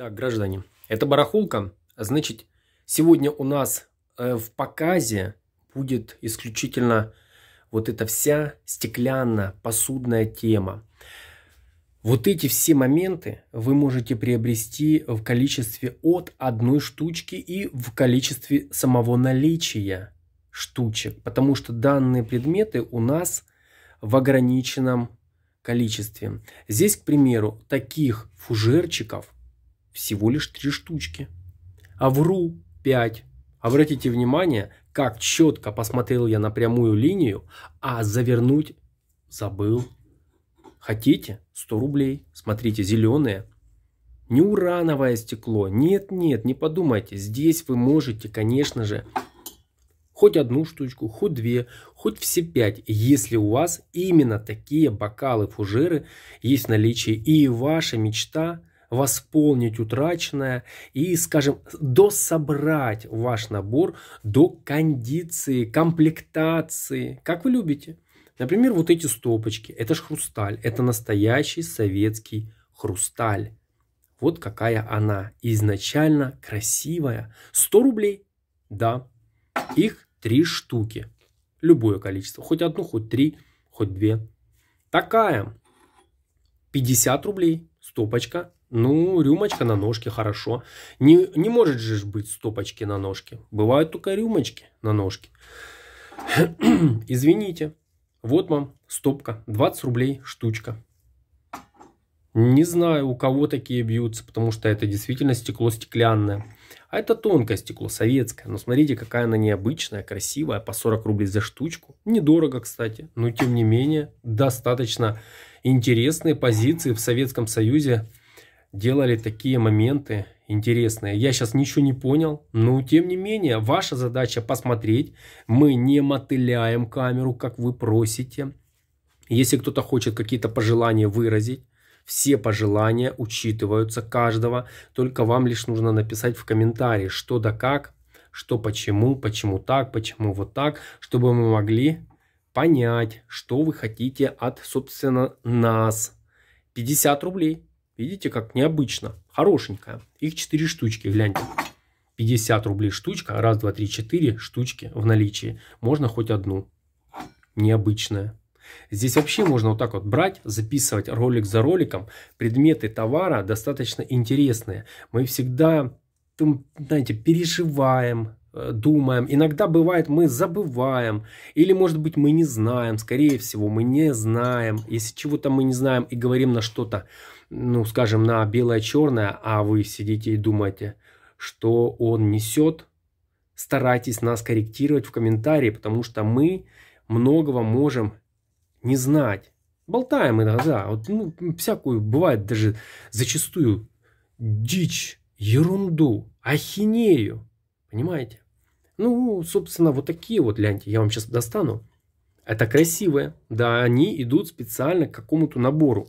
Так, граждане, это барахолка. Значит, сегодня у нас э, в показе будет исключительно вот эта вся стеклянно-посудная тема. Вот эти все моменты вы можете приобрести в количестве от одной штучки и в количестве самого наличия штучек, потому что данные предметы у нас в ограниченном количестве. Здесь, к примеру, таких фужерчиков всего лишь три штучки. А вру пять. Обратите внимание, как четко посмотрел я на прямую линию, а завернуть забыл. Хотите? 100 рублей. Смотрите, зеленое, Не урановое стекло. Нет, нет, не подумайте. Здесь вы можете, конечно же, хоть одну штучку, хоть две, хоть все пять, если у вас именно такие бокалы-фужеры есть в наличии и ваша мечта восполнить утраченное и, скажем, дособрать ваш набор до кондиции, комплектации, как вы любите. Например, вот эти стопочки. Это ж хрусталь. Это настоящий советский хрусталь. Вот какая она. Изначально красивая. 100 рублей. Да. Их три штуки. Любое количество. Хоть одну, хоть три, хоть две. Такая. 50 рублей. Стопочка. Ну, рюмочка на ножке, хорошо. Не, не может же быть стопочки на ножке. Бывают только рюмочки на ножке. Извините. Вот вам стопка. 20 рублей штучка. Не знаю, у кого такие бьются, потому что это действительно стекло стеклянное. А это тонкое стекло, советское. Но смотрите, какая она необычная, красивая. По 40 рублей за штучку. Недорого, кстати. Но тем не менее, достаточно интересные позиции в Советском Союзе делали такие моменты интересные. Я сейчас ничего не понял, но тем не менее, ваша задача посмотреть. Мы не мотыляем камеру, как вы просите. Если кто-то хочет какие-то пожелания выразить, все пожелания учитываются каждого, только вам лишь нужно написать в комментарии, что да как, что почему, почему так, почему вот так, чтобы мы могли понять, что вы хотите от, собственно, нас. 50 рублей. Видите, как необычно. Хорошенькая. Их 4 штучки, гляньте. 50 рублей штучка. Раз, два, три, четыре штучки в наличии. Можно хоть одну. Необычная. Здесь вообще можно вот так вот брать, записывать ролик за роликом. Предметы товара достаточно интересные. Мы всегда, знаете, переживаем, Э, думаем, иногда бывает мы забываем, или может быть мы не знаем, скорее всего мы не знаем, если чего-то мы не знаем и говорим на что-то, ну скажем на белое-черное, а вы сидите и думаете, что он несет, старайтесь нас корректировать в комментарии, потому что мы многого можем не знать. Болтаем иногда, вот, ну, всякую, бывает даже зачастую дичь, ерунду, ахинею – Понимаете? Ну, собственно, вот такие вот, гляньте, я вам сейчас достану. Это красивые. Да, они идут специально к какому-то набору.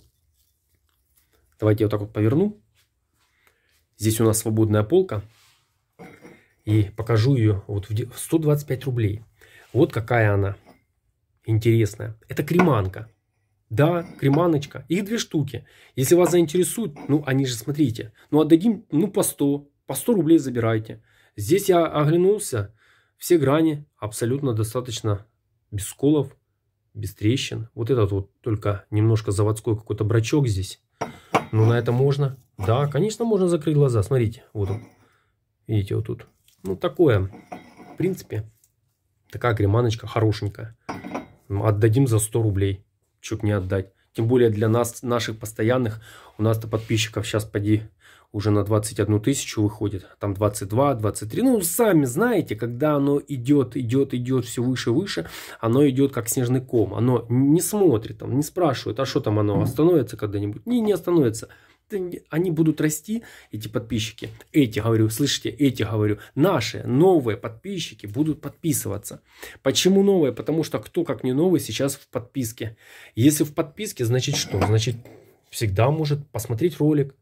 Давайте я вот так вот поверну. Здесь у нас свободная полка. И покажу ее вот в 125 рублей. Вот какая она интересная. Это креманка. Да, креманочка. Их две штуки. Если вас заинтересует, ну они же, смотрите, ну отдадим, ну по 100, по 100 рублей забирайте. Здесь я оглянулся, все грани абсолютно достаточно без сколов, без трещин. Вот этот вот только немножко заводской какой-то брачок здесь. Но ну, на это можно. Да, конечно, можно закрыть глаза. Смотрите, вот он. Видите, вот тут. Ну, такое. В принципе, такая креманочка хорошенькая. Отдадим за 100 рублей. Чуть не отдать. Тем более для нас, наших постоянных, у нас-то подписчиков сейчас поди уже на 21 тысячу выходит, там 22, 23. Ну, сами знаете, когда оно идет, идет, идет все выше, выше, оно идет как снежный ком. Оно не смотрит, там, не спрашивает, а что там оно остановится когда-нибудь? Не, не остановится они будут расти, эти подписчики. Эти, говорю, слышите, эти, говорю, наши новые подписчики будут подписываться. Почему новые? Потому что кто, как не новый, сейчас в подписке. Если в подписке, значит что? Значит, всегда может посмотреть ролик.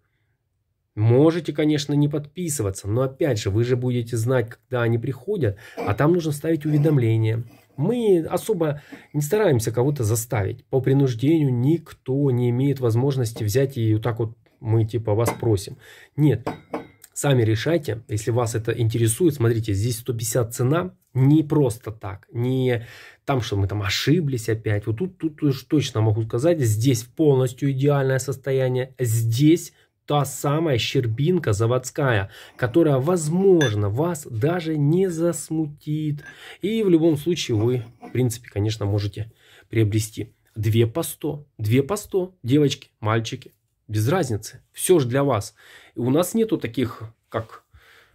Можете, конечно, не подписываться, но опять же, вы же будете знать, когда они приходят, а там нужно ставить уведомления. Мы особо не стараемся кого-то заставить. По принуждению никто не имеет возможности взять и вот так вот мы типа вас просим. Нет, сами решайте, если вас это интересует. Смотрите, здесь 150 цена, не просто так, не там, что мы там ошиблись опять. Вот тут, тут уж точно могу сказать, здесь полностью идеальное состояние, здесь та самая щербинка заводская, которая, возможно, вас даже не засмутит. И в любом случае вы, в принципе, конечно, можете приобрести. две по сто, две по сто, девочки, мальчики. Без разницы. Все же для вас. И у нас нету таких, как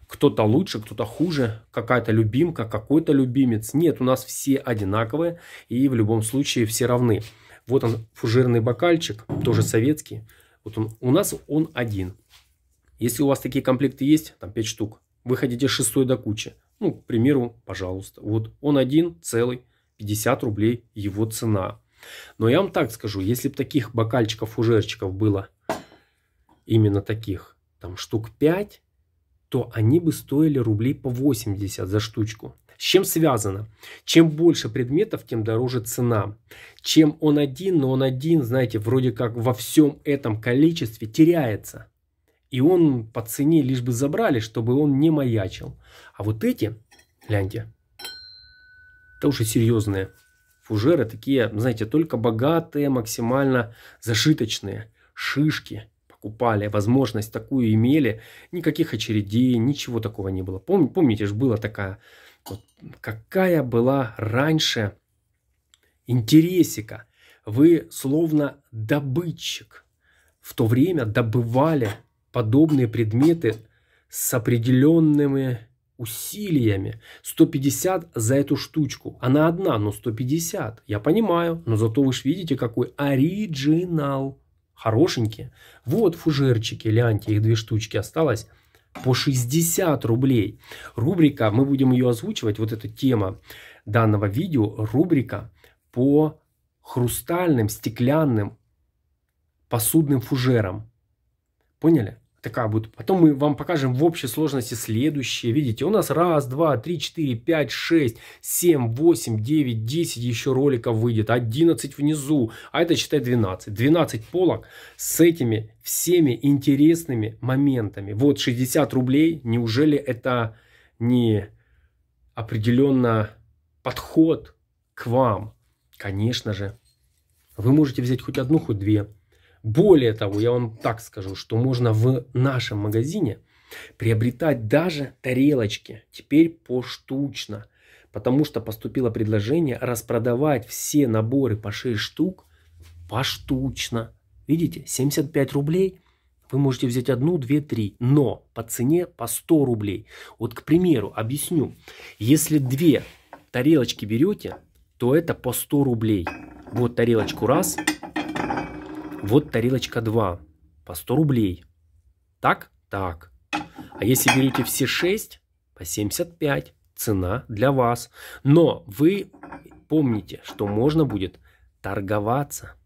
кто-то лучше, кто-то хуже, какая-то любимка, какой-то любимец. Нет, у нас все одинаковые и в любом случае все равны. Вот он, фужерный бокальчик, тоже советский. Вот он, у нас он один. Если у вас такие комплекты есть, там 5 штук, вы хотите 6 до кучи. Ну, к примеру, пожалуйста. Вот он один целый, 50 рублей его цена. Но я вам так скажу, если бы таких бокальчиков, фужерчиков было именно таких, там штук 5, то они бы стоили рублей по 80 за штучку. С чем связано? Чем больше предметов, тем дороже цена. Чем он один, но он один, знаете, вроде как во всем этом количестве теряется. И он по цене лишь бы забрали, чтобы он не маячил. А вот эти, гляньте, это уже серьезные фужеры, такие, знаете, только богатые, максимально зашиточные, шишки – покупали, возможность такую имели, никаких очередей, ничего такого не было. Пом, помните же, была такая, вот, какая была раньше интересика. Вы словно добытчик. В то время добывали подобные предметы с определенными усилиями. 150 за эту штучку. Она одна, но 150. Я понимаю, но зато вы же видите, какой оригинал хорошенькие. Вот фужерчики, ляньте, их две штучки осталось по 60 рублей. Рубрика, мы будем ее озвучивать, вот эта тема данного видео, рубрика по хрустальным, стеклянным посудным фужерам. Поняли? такая будет. Потом мы вам покажем в общей сложности следующие. Видите, у нас раз, два, три, четыре, пять, шесть, семь, восемь, девять, десять еще роликов выйдет. 11 внизу, а это считай 12. 12 полок с этими всеми интересными моментами. Вот 60 рублей, неужели это не определенно подход к вам? Конечно же. Вы можете взять хоть одну, хоть две. Более того, я вам так скажу, что можно в нашем магазине приобретать даже тарелочки теперь поштучно, потому что поступило предложение распродавать все наборы по 6 штук поштучно. Видите, 75 рублей вы можете взять одну, две, три, но по цене по 100 рублей. Вот, к примеру, объясню. Если две тарелочки берете, то это по 100 рублей. Вот тарелочку раз, вот тарелочка 2 по 100 рублей. Так? Так. А если берете все 6, по 75 цена для вас. Но вы помните, что можно будет торговаться.